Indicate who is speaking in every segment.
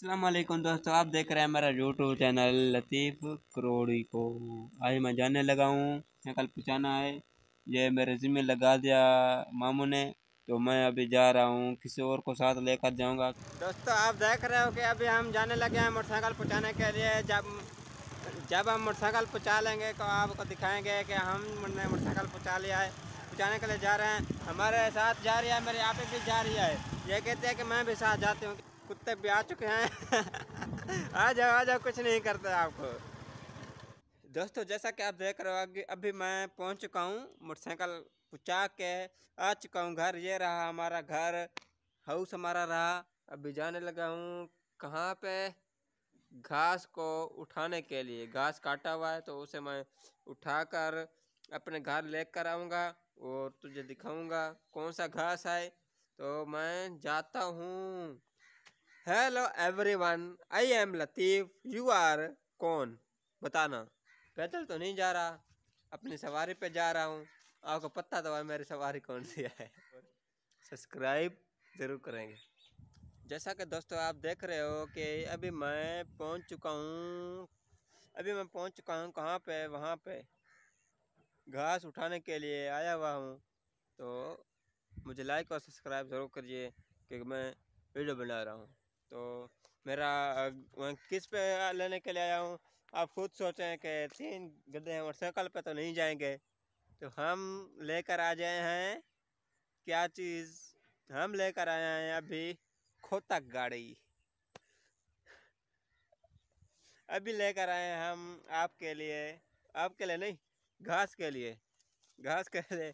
Speaker 1: असलम दोस्तों आप देख रहे हैं मेरा यूट्यूब चैनल लतीफ़ करोड़ी को आज मैं जाने लगा हूँ मैं कल पहुँचाना है ये मेरे ज़िम्मे लगा दिया मामू ने तो मैं अभी जा रहा हूँ किसी और को साथ लेकर जाऊँगा दोस्तों आप देख रहे हो कि अभी हम जाने लगे हैं मोटरसाइकिल पहुँचाने के लिए जब जब हम मोटरसाइकिल पहुँचा लेंगे तो आपको दिखाएँगे कि हम मोटरसाइकिल पहुँचा लिया है पहुँचाने के लिए जा रहे हैं हमारे साथ जा रही है मेरे यहाँ पे भी जा रही है ये कहते हैं कि मैं भी साथ जाती हूँ कुत्ते भी आ चुके हैं आ जाओ आ जाओ कुछ नहीं करते आपको दोस्तों जैसा कि आप देख रहे हो अभी मैं पहुंच चुका हूं मोटरसाइकिल पुचा के आ चुका हूं घर ये रहा हमारा घर हाउस हमारा रहा अभी जाने लगा हूं कहाँ पे घास को उठाने के लिए घास काटा हुआ है तो उसे मैं उठाकर अपने घर लेकर आऊँगा और तुझे दिखाऊंगा कौन सा घास है तो मैं जाता हूँ hello everyone I am Latif you are कौन बताना पैदल तो नहीं जा रहा अपनी सवारी पे जा रहा हूँ आपको पता तो है मेरी सवारी कौन सी है सब्सक्राइब ज़रूर करेंगे जैसा कि दोस्तों आप देख रहे हो कि अभी मैं पहुँच चुका हूँ अभी मैं पहुँच चुका हूँ कहाँ पे वहाँ पे घास उठाने के लिए आया हुआ हूँ तो मुझे लाइक और सब्सक्राइब ज़रूर करिए क्योंकि मैं वीडियो बना रहा हूँ तो मेरा किस पे लेने के लिए आया हूँ आप खुद सोचें कि तीन गड्ढे हैं मोटरसाइकिल पे तो नहीं जाएंगे तो हम लेकर आ जाए हैं क्या चीज़ हम लेकर आए हैं अभी खोतक गाड़ी अभी लेकर आए हैं हम आपके लिए आपके लिए नहीं घास के लिए घास के लिए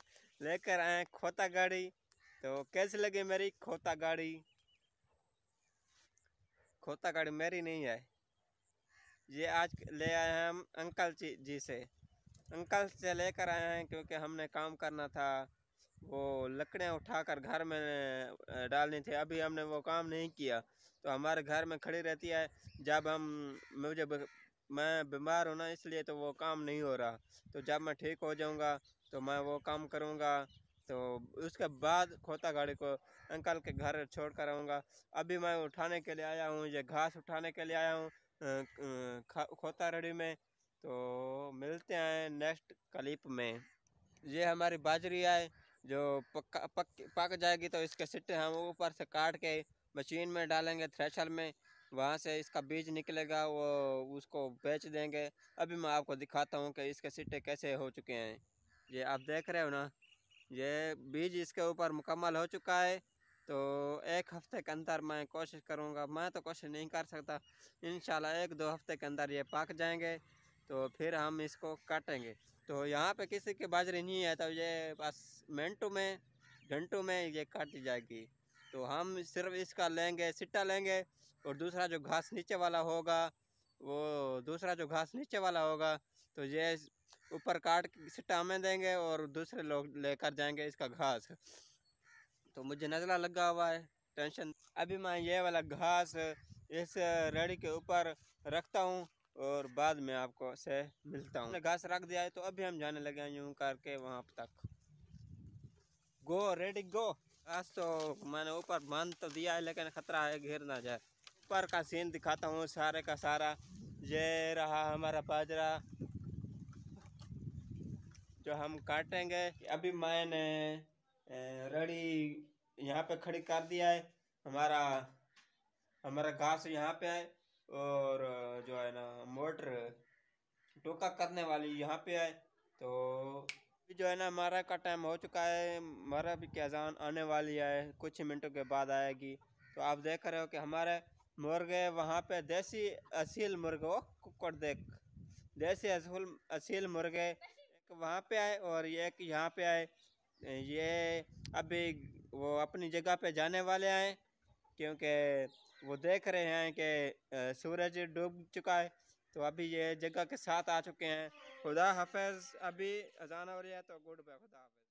Speaker 1: लेकर आए खोता गाड़ी तो कैसी लगी मेरी खोता गाड़ी खोता गाड़ी मेरी नहीं है ये आज ले आए हैं हम अंकल जी, जी से अंकल से लेकर आए हैं क्योंकि हमने काम करना था वो लकड़ियाँ उठाकर घर में डालनी थी अभी हमने वो काम नहीं किया तो हमारे घर में खड़ी रहती है जब हम मुझे मैं बीमार हूँ ना इसलिए तो वो काम नहीं हो रहा तो जब मैं ठीक हो जाऊँगा तो मैं वो काम करूँगा तो उसके बाद खोता गाड़ी को अंकल के घर छोड़ कर आऊँगा अभी मैं उठाने के लिए आया हूँ ये घास उठाने के लिए आया हूँ खोता रड़ी में तो मिलते हैं नेक्स्ट क्लिप में ये हमारी बाजरी है जो पक्का पक पक जाएगी तो इसके सिट्टे हम ऊपर से काट के मशीन में डालेंगे थ्रेशर में वहाँ से इसका बीज निकलेगा वो उसको बेच देंगे अभी मैं आपको दिखाता हूँ कि इसके सिट्टे कैसे हो चुके हैं ये आप देख रहे हो ना ये बीज इसके ऊपर मुकम्मल हो चुका है तो एक हफ्ते के अंदर मैं कोशिश करूँगा मैं तो कोशिश नहीं कर सकता इन एक दो हफ्ते के अंदर ये पक जाएंगे तो फिर हम इसको काटेंगे तो यहाँ पे किसी के बाजरे नहीं है तो ये बस मिनटों में घंटों में ये काट जाएगी तो हम सिर्फ इसका लेंगे सिट्टा लेंगे और दूसरा जो घास नीचे वाला होगा वो दूसरा जो घास नीचे वाला होगा तो ये ऊपर काट सिटा में देंगे और दूसरे लोग लेकर जाएंगे इसका घास तो मुझे नज़ला लगा हुआ है टेंशन अभी मैं ये वाला घास इस रेड़ी के ऊपर रखता हूँ और बाद में आपको से मिलता हूँ घास रख दिया है तो अभी हम जाने लगे हैं करके वहाँ तक गो रेडी गो घास तो मैंने ऊपर बांध तो दिया है लेकिन ख़तरा है घेर ना जाए ऊपर का सीन दिखाता हूँ सारे का सारा ये रहा हमारा बाजरा जो हम काटेंगे अभी मैंने रड़ी यहाँ पे खड़ी कर दिया है हमारा हमारा घास यहाँ पे है और जो है ना मोटर टोका करने वाली यहाँ पे है तो जो है ना हमारा का टाइम हो चुका है हमारा भी कैजान आने वाली है कुछ मिनटों के बाद आएगी तो आप देख रहे हो कि हमारे मुर्गे वहाँ पे देसी असील मुर्गे वो कुकड़ देख देसी असूल असील मुर्गे वहाँ पे आए और ये एक यहाँ पे आए ये अभी वो अपनी जगह पे जाने वाले आए क्योंकि वो देख रहे हैं कि सूरज डूब चुका है तो अभी ये जगह के साथ आ चुके हैं खुदा हाफिज़ अभी अजान हो रही है तो गुड बाय खुदा हाफिज़